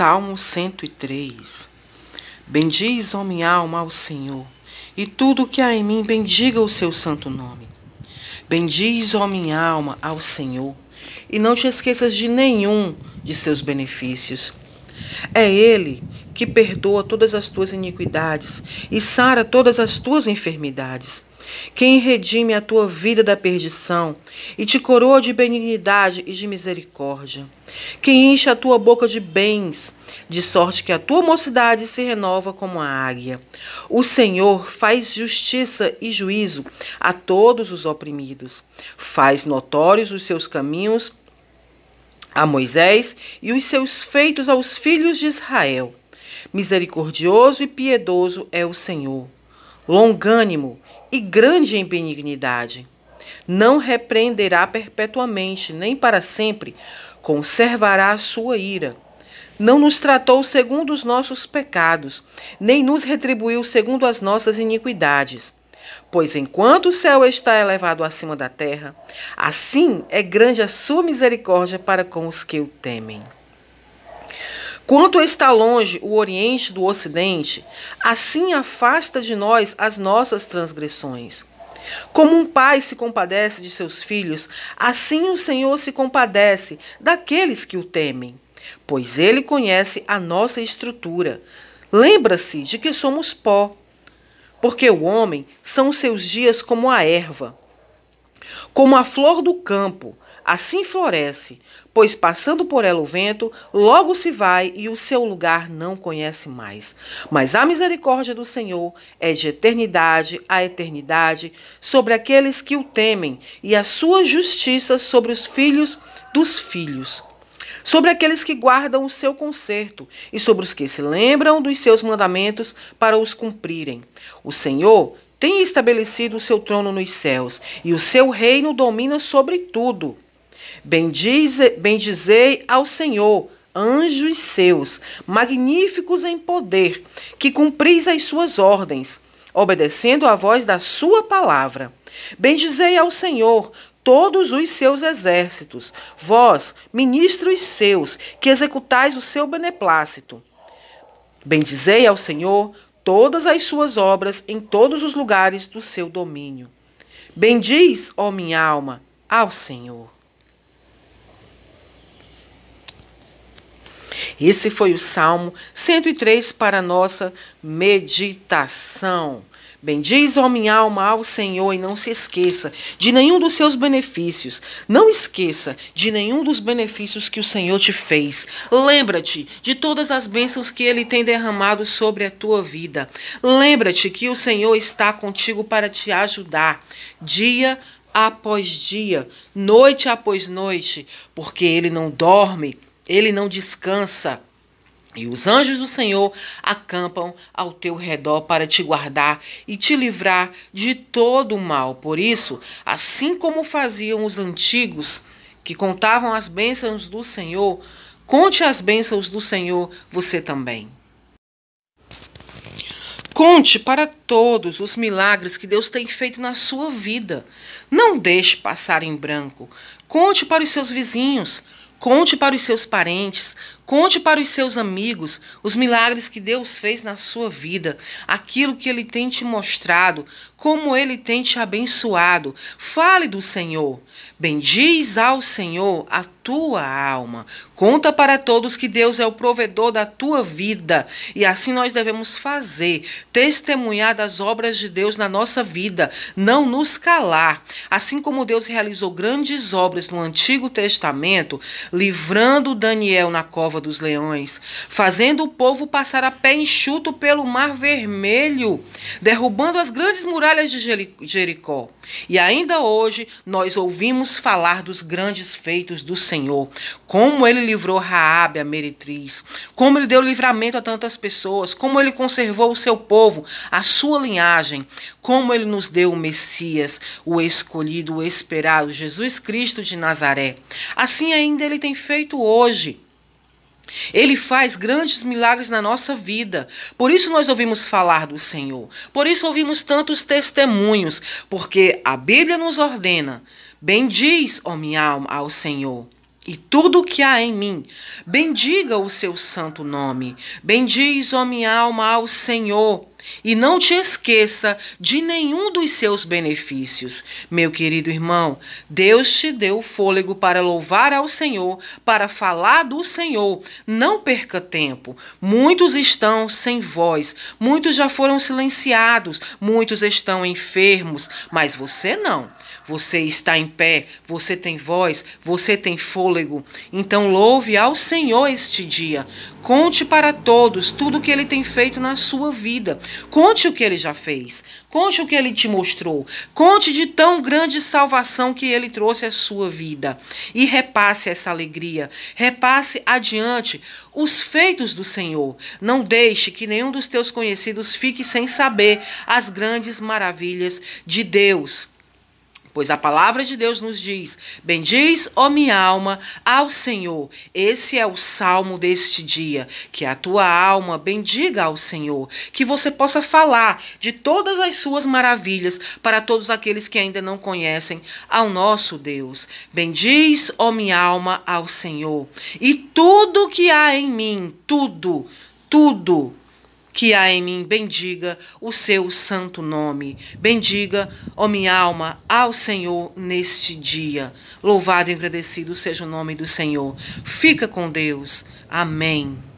Salmo 103 Bendiz, ó minha alma, ao Senhor, e tudo que há em mim bendiga o seu santo nome. Bendiz, ó minha alma, ao Senhor, e não te esqueças de nenhum de seus benefícios. É Ele que perdoa todas as tuas iniquidades e sara todas as tuas enfermidades quem redime a tua vida da perdição e te coroa de benignidade e de misericórdia, quem enche a tua boca de bens, de sorte que a tua mocidade se renova como a águia. O Senhor faz justiça e juízo a todos os oprimidos, faz notórios os seus caminhos a Moisés e os seus feitos aos filhos de Israel. Misericordioso e piedoso é o Senhor longânimo e grande em benignidade. Não repreenderá perpetuamente, nem para sempre, conservará a sua ira. Não nos tratou segundo os nossos pecados, nem nos retribuiu segundo as nossas iniquidades. Pois enquanto o céu está elevado acima da terra, assim é grande a sua misericórdia para com os que o temem. Quanto está longe o Oriente do Ocidente, assim afasta de nós as nossas transgressões. Como um pai se compadece de seus filhos, assim o Senhor se compadece daqueles que o temem, pois ele conhece a nossa estrutura. Lembra-se de que somos pó, porque o homem são seus dias como a erva, como a flor do campo, assim floresce, pois passando por ela o vento, logo se vai e o seu lugar não conhece mais. Mas a misericórdia do Senhor é de eternidade a eternidade sobre aqueles que o temem, e a sua justiça sobre os filhos dos filhos sobre aqueles que guardam o seu conserto e sobre os que se lembram dos seus mandamentos para os cumprirem. O Senhor tem estabelecido o seu trono nos céus e o seu reino domina sobre tudo. Bendize, bendizei ao Senhor, anjos seus, magníficos em poder, que cumpris as suas ordens, obedecendo à voz da sua palavra. Bendizei ao Senhor, todos os seus exércitos, vós, ministros seus, que executais o seu beneplácito. Bendizei ao Senhor todas as suas obras em todos os lugares do seu domínio. Bendiz, ó minha alma, ao Senhor. Esse foi o Salmo 103 para nossa meditação. Bendiz, ó minha alma, ao Senhor e não se esqueça de nenhum dos seus benefícios. Não esqueça de nenhum dos benefícios que o Senhor te fez. Lembra-te de todas as bênçãos que Ele tem derramado sobre a tua vida. Lembra-te que o Senhor está contigo para te ajudar. Dia após dia, noite após noite, porque Ele não dorme ele não descansa. E os anjos do Senhor acampam ao teu redor para te guardar e te livrar de todo o mal. Por isso, assim como faziam os antigos que contavam as bênçãos do Senhor, conte as bênçãos do Senhor você também. Conte para todos os milagres que Deus tem feito na sua vida. Não deixe passar em branco. Conte para os seus vizinhos. Conte para os seus parentes, conte para os seus amigos os milagres que Deus fez na sua vida, aquilo que Ele tem te mostrado, como Ele tem te abençoado. Fale do Senhor. Bendiz ao Senhor a tua alma. Conta para todos que Deus é o provedor da tua vida e assim nós devemos fazer, testemunhar das obras de Deus na nossa vida, não nos calar. Assim como Deus realizou grandes obras no Antigo Testamento, livrando Daniel na cova dos leões, fazendo o povo passar a pé enxuto pelo mar vermelho, derrubando as grandes muralhas de Jericó. E ainda hoje nós ouvimos falar dos grandes feitos do Senhor, como ele livrou Raabe, a meretriz, como ele deu livramento a tantas pessoas, como ele conservou o seu povo, a sua linhagem, como ele nos deu o Messias, o escolhido, o esperado, Jesus Cristo de Nazaré. Assim ainda ele ele tem feito hoje. Ele faz grandes milagres na nossa vida. Por isso nós ouvimos falar do Senhor. Por isso ouvimos tantos testemunhos, porque a Bíblia nos ordena: bendiz, ó minha alma, ao Senhor. E tudo o que há em mim, bendiga o seu santo nome. Bendiz, ó minha alma, ao Senhor e não te esqueça de nenhum dos seus benefícios. Meu querido irmão, Deus te deu fôlego para louvar ao Senhor, para falar do Senhor. Não perca tempo. Muitos estão sem voz, muitos já foram silenciados, muitos estão enfermos, mas você não você está em pé, você tem voz, você tem fôlego. Então louve ao Senhor este dia. Conte para todos tudo o que ele tem feito na sua vida. Conte o que ele já fez. Conte o que ele te mostrou. Conte de tão grande salvação que ele trouxe à sua vida. E repasse essa alegria. Repasse adiante os feitos do Senhor. Não deixe que nenhum dos teus conhecidos fique sem saber as grandes maravilhas de Deus. Pois a palavra de Deus nos diz: Bendiz, ó minha alma, ao Senhor. Esse é o salmo deste dia. Que a tua alma bendiga ao Senhor. Que você possa falar de todas as suas maravilhas para todos aqueles que ainda não conhecem ao nosso Deus. Bendiz, ó minha alma, ao Senhor. E tudo que há em mim, tudo, tudo que há em mim, bendiga o seu santo nome. Bendiga, ó minha alma, ao Senhor neste dia. Louvado e agradecido seja o nome do Senhor. Fica com Deus. Amém.